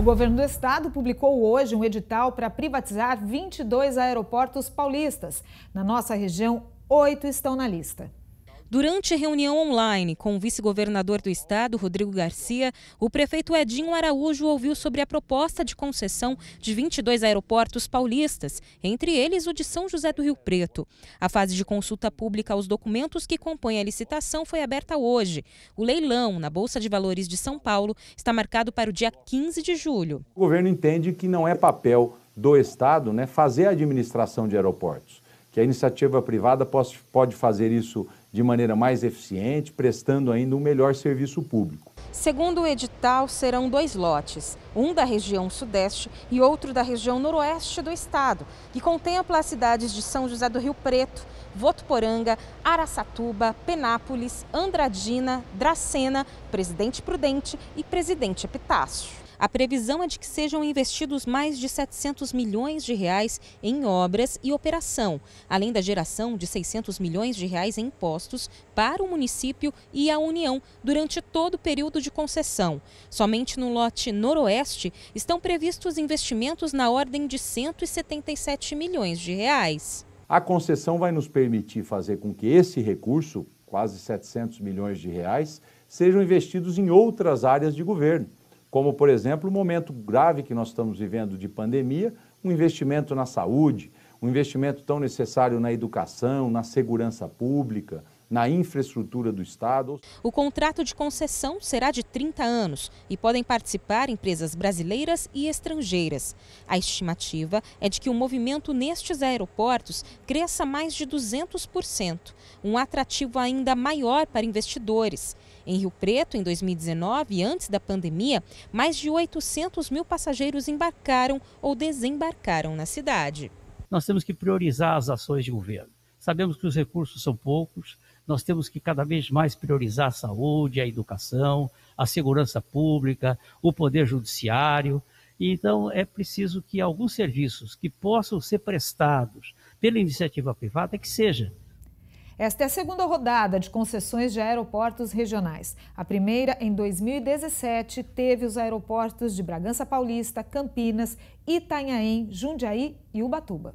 O governo do estado publicou hoje um edital para privatizar 22 aeroportos paulistas. Na nossa região, oito estão na lista. Durante reunião online com o vice-governador do estado, Rodrigo Garcia, o prefeito Edinho Araújo ouviu sobre a proposta de concessão de 22 aeroportos paulistas, entre eles o de São José do Rio Preto. A fase de consulta pública aos documentos que compõem a licitação foi aberta hoje. O leilão na Bolsa de Valores de São Paulo está marcado para o dia 15 de julho. O governo entende que não é papel do Estado né, fazer a administração de aeroportos, que a iniciativa privada pode fazer isso de maneira mais eficiente, prestando ainda um melhor serviço público. Segundo o edital, serão dois lotes, um da região sudeste e outro da região noroeste do estado, que contempla as cidades de São José do Rio Preto, Votuporanga, Araçatuba, Penápolis, Andradina, Dracena, Presidente Prudente e Presidente Epitácio. A previsão é de que sejam investidos mais de 700 milhões de reais em obras e operação, além da geração de 600 milhões de reais em impostos para o município e a União durante todo o período de concessão. Somente no lote noroeste estão previstos investimentos na ordem de 177 milhões de reais. A concessão vai nos permitir fazer com que esse recurso, quase 700 milhões de reais, sejam investidos em outras áreas de governo como, por exemplo, o momento grave que nós estamos vivendo de pandemia, um investimento na saúde, um investimento tão necessário na educação, na segurança pública, na infraestrutura do Estado. O contrato de concessão será de 30 anos e podem participar empresas brasileiras e estrangeiras. A estimativa é de que o movimento nestes aeroportos cresça mais de 200%, um atrativo ainda maior para investidores. Em Rio Preto, em 2019, antes da pandemia, mais de 800 mil passageiros embarcaram ou desembarcaram na cidade. Nós temos que priorizar as ações de governo. Sabemos que os recursos são poucos, nós temos que cada vez mais priorizar a saúde, a educação, a segurança pública, o poder judiciário. Então, é preciso que alguns serviços que possam ser prestados pela iniciativa privada, que seja, esta é a segunda rodada de concessões de aeroportos regionais. A primeira, em 2017, teve os aeroportos de Bragança Paulista, Campinas, Itanhaém, Jundiaí e Ubatuba.